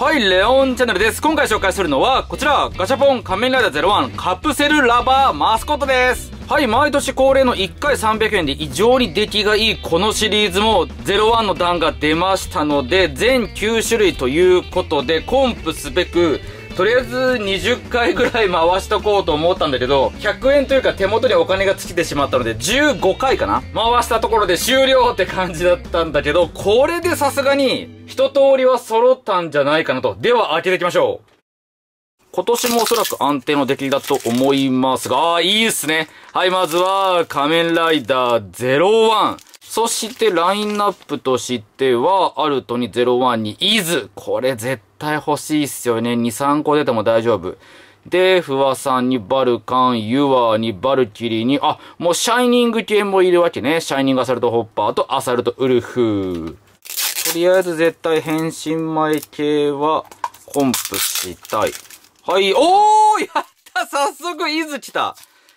はい、レオンチャンネルです。今回紹介するのは、こちら、ガチャポン仮面ライダー01カプセルラバーマスコットです。はい、毎年恒例の1回300円で異常に出来がいいこのシリーズも01の段が出ましたので、全9種類ということで、コンプすべく、とりあえず20回ぐらい回しとこうと思ったんだけど、100円というか手元にお金が尽きてしまったので、15回かな回したところで終了って感じだったんだけど、これでさすがに、一通りは揃ったんじゃないかなと。では、開けていきましょう。今年もおそらく安定の出来だと思いますが、ああ、いいっすね。はい、まずは、仮面ライダー01。そして、ラインナップとしては、アルトに01にイズ。これ絶対欲しいっすよね。2、3個出ても大丈夫。で、フワさんにバルカン、ユアにバルキリーに、あ、もうシャイニング系もいるわけね。シャイニングアサルトホッパーとアサルトウルフ。とりあえず絶対変身前系はコンプしたい。はい、おーやった早速イズ来た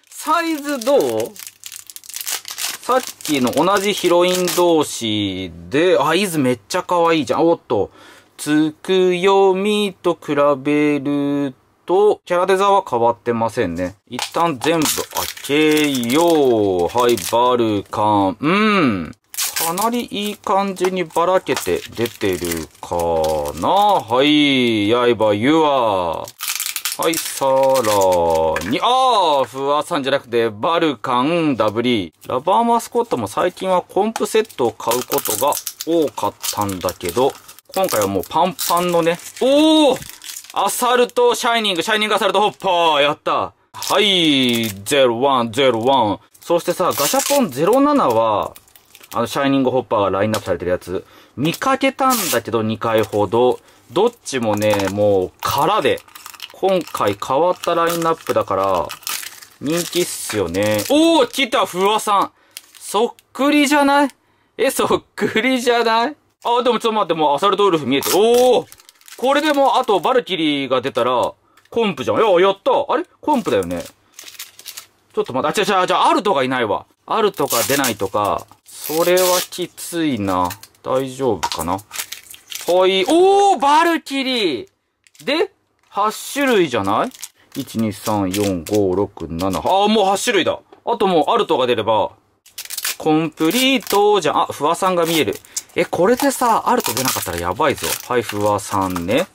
サイズどうさっきの同じヒロイン同士で、あ、イズめっちゃ可愛いじゃん。おっと。つくよみと比べると、キャラデザは変わってませんね。一旦全部開けよう。はい、バルカン。うん。かなりいい感じにばらけて出てるかな。はい、刃ユア。はい、さらに、あーフワさんじゃなくて、バルカン、ダブリー。ラバーマスコットも最近はコンプセットを買うことが多かったんだけど、今回はもうパンパンのね。おーアサルトシャイニング、シャイニングアサルトホッパーやったはい !0101! そしてさ、ガシャポン07は、あの、シャイニングホッパーがラインナップされてるやつ、見かけたんだけど2回ほど、どっちもね、もう空で、今回変わったラインナップだから、人気っすよね。おー来たフワさんそっくりじゃないえ、そっくりじゃないあ、でもちょっと待って、もうアサルトウルフ見えてる。おーこれでもあとバルキリーが出たら、コンプじゃん。いや、やったあれコンプだよね。ちょっと待って、あ、違う違う違う、アルトがいないわ。アルトが出ないとか、それはきついな。大丈夫かな。はい。おーバルキリーで、8種類じゃない ?1,2,3,4,5,6,7。ああ、もう8種類だ。あともうアルトが出れば、コンプリートじゃん。あ、フワさんが見える。え、これでさ、あると出なかったらやばいぞ。配布は3ね。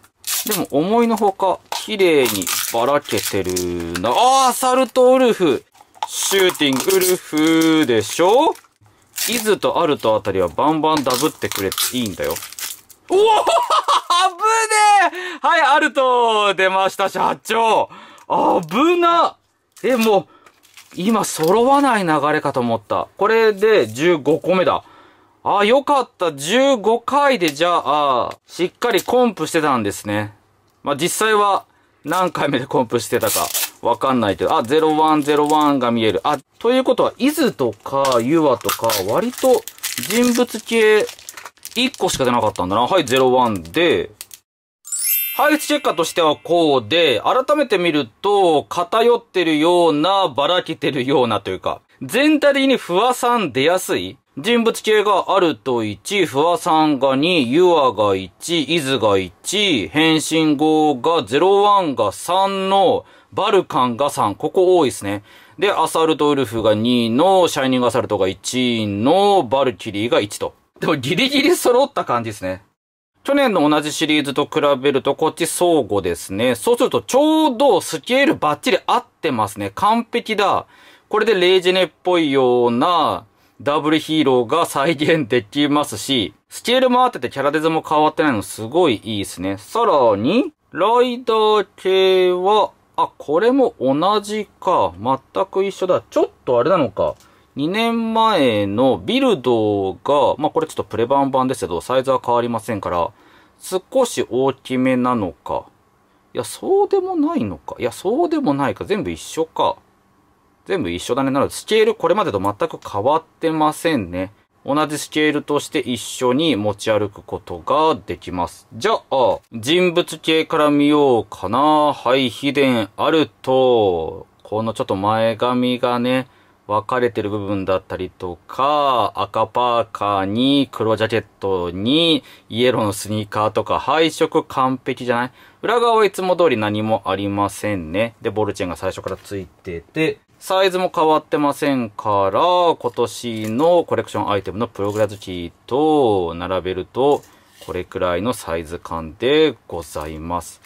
でも、思いのほか、綺麗にばらけてるな。ああ、サルトウルフシューティングウルフでしょイズとアルトあたりはバンバンダブってくれていいんだよ。おお危ねえはい、アルト出ました、社長危なえ、もう、今揃わない流れかと思った。これで15個目だ。あ、よかった。15回でじゃあ、しっかりコンプしてたんですね。まあ、実際は何回目でコンプしてたかわかんないけど、あ、0101が見える。あ、ということは、伊豆とか、ユアとか、割と人物系1個しか出なかったんだな。はい、01で、配置チェッカーとしてはこうで、改めて見ると、偏ってるような、ばらけてるようなというか、全体的に不破さん出やすい人物系があると1、不破さんが2、ユアが1、イズが1、変身号が01が3の、バルカンが3、ここ多いですね。で、アサルトウルフが2の、シャイニングアサルトが1の、バルキリーが1と。でもギリギリ揃った感じですね。去年の同じシリーズと比べるとこっち相互ですね。そうするとちょうどスケールバッチリ合ってますね。完璧だ。これでレイジネっぽいようなダブルヒーローが再現できますし、スケールも合っててキャラデザも変わってないのすごいいいですね。さらに、ライダー系は、あ、これも同じか。全く一緒だ。ちょっとあれなのか。2年前のビルドが、まあ、これちょっとプレバン版ですけど、サイズは変わりませんから、少し大きめなのか。いや、そうでもないのか。いや、そうでもないか。全部一緒か。全部一緒だね。なので、スケールこれまでと全く変わってませんね。同じスケールとして一緒に持ち歩くことができます。じゃあ、人物系から見ようかな。はい、秘伝あると、このちょっと前髪がね、分かれてる部分だったりとか、赤パーカーに黒ジャケットにイエローのスニーカーとか配色完璧じゃない裏側はいつも通り何もありませんね。で、ボールチェーンが最初からついてて、サイズも変わってませんから、今年のコレクションアイテムのプログラズキーと並べると、これくらいのサイズ感でございます。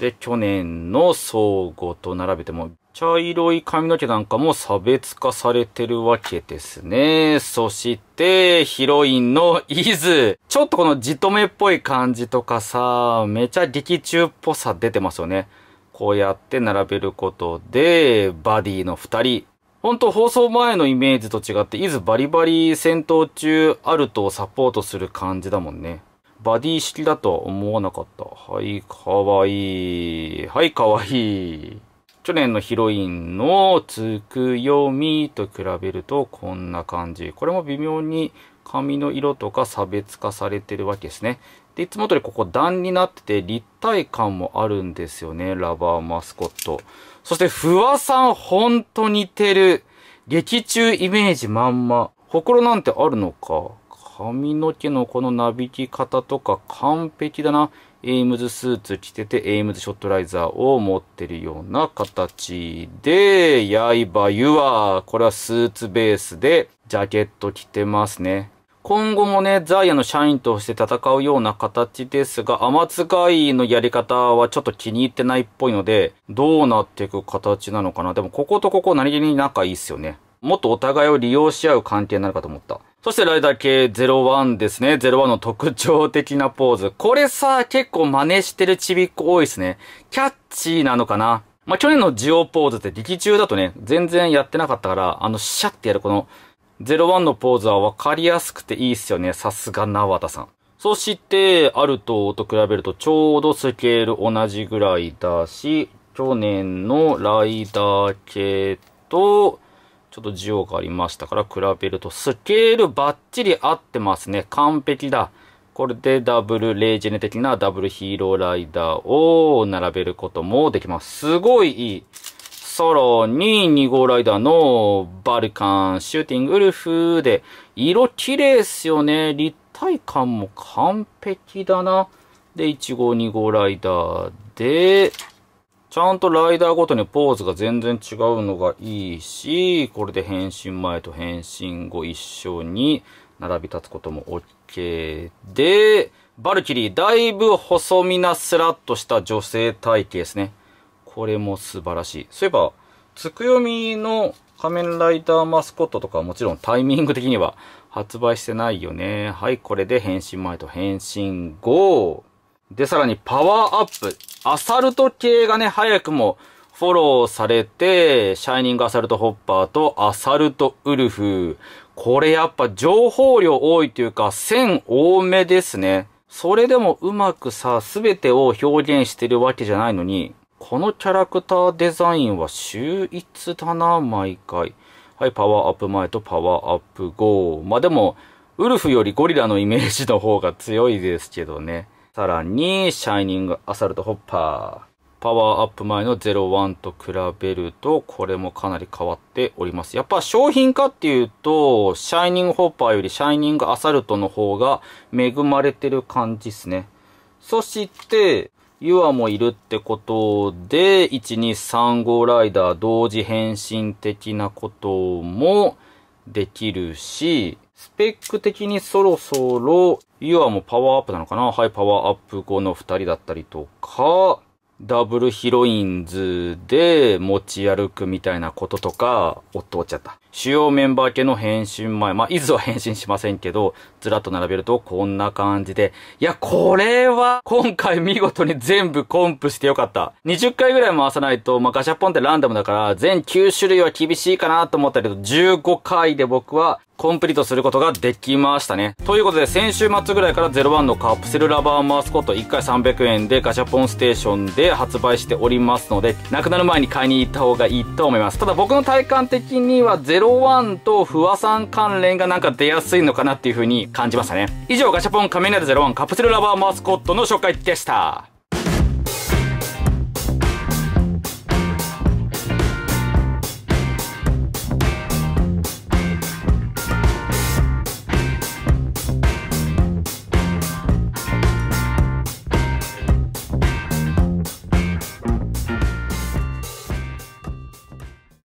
で、去年の相互と並べても、茶色い髪の毛なんかも差別化されてるわけですね。そして、ヒロインのイズ。ちょっとこのじとめっぽい感じとかさ、めちゃ劇中っぽさ出てますよね。こうやって並べることで、バディの二人。本当放送前のイメージと違って、いずバリバリ戦闘中、アルトをサポートする感じだもんね。バディ式だとは思わなかった。はい、かわいい。はい、かわいい。去年のヒロインのつくよみと比べるとこんな感じ。これも微妙に髪の色とか差別化されてるわけですね。で、いつも通りここ段になってて立体感もあるんですよね。ラバーマスコット。そして、ふわさん、ほんと似てる。劇中イメージまんま。ほころなんてあるのか。髪の毛のこのなびき方とか完璧だな。エイムズスーツ着てて、エイムズショットライザーを持ってるような形で、刃、ユア、これはスーツベースで、ジャケット着てますね。今後もね、ザイヤの社員として戦うような形ですが、天津いのやり方はちょっと気に入ってないっぽいので、どうなっていく形なのかな。でも、こことここ何気に仲いいっすよね。もっとお互いを利用し合う関係になるかと思った。そしてライダー系01ですね。01の特徴的なポーズ。これさ、結構真似してるちびっこ多いですね。キャッチーなのかなまあ、去年のジオポーズって力中だとね、全然やってなかったから、あの、シャってやるこの、01のポーズは分かりやすくていいっすよね。さすが縄田さん。そして、アルトと比べるとちょうどスケール同じぐらいだし、去年のライダー系と、ちょっと需要がありましたから比べるとスケールバッチリ合ってますね。完璧だ。これでダブルレイジェネ的なダブルヒーローライダーを並べることもできます。すごいいい。ソロに2号ライダーのバルカン、シューティングウルフで、色綺麗っすよね。立体感も完璧だな。で、1号、2号ライダーで、ちゃんとライダーごとにポーズが全然違うのがいいし、これで変身前と変身後一緒に並び立つことも OK で、バルキリー、だいぶ細身なスラッとした女性体型ですね。これも素晴らしい。そういえば、つくよみの仮面ライダーマスコットとかもちろんタイミング的には発売してないよね。はい、これで変身前と変身後。で、さらにパワーアップ。アサルト系がね、早くもフォローされて、シャイニングアサルトホッパーとアサルトウルフ。これやっぱ情報量多いというか、線多めですね。それでもうまくさ、すべてを表現してるわけじゃないのに、このキャラクターデザインは秀逸だな、毎回。はい、パワーアップ前とパワーアップ後。まあでも、ウルフよりゴリラのイメージの方が強いですけどね。さらに、シャイニングアサルトホッパー。パワーアップ前の01と比べると、これもかなり変わっております。やっぱ商品化っていうと、シャイニングホッパーよりシャイニングアサルトの方が恵まれてる感じですね。そして、ユアもいるってことで、1235ライダー同時変身的なこともできるし、スペック的にそろそろ、ユアもパワーアップなのかなハイ、はい、パワーアップ後の2人だったりとか、ダブルヒロインズで持ち歩くみたいなこととか、おっと落ちちゃった。主要メンバー系の変身前、まあ、いずは返信しませんけど、ずらっと並べるとこんな感じで、いや、これは、今回見事に全部コンプしてよかった。20回ぐらい回さないと、まあ、ガシャポンってランダムだから、全9種類は厳しいかなと思ったけど、15回で僕は、コンプリートすることができましたね。ということで、先週末ぐらいから01のカプセルラバーマスコット1回300円でガシャポンステーションで発売しておりますので、なくなる前に買いに行った方がいいと思います。ただ僕の体感的には01と不破さん関連がなんか出やすいのかなっていう風に感じましたね。以上、ガシャポンカメラル01カプセルラバーマスコットの紹介でした。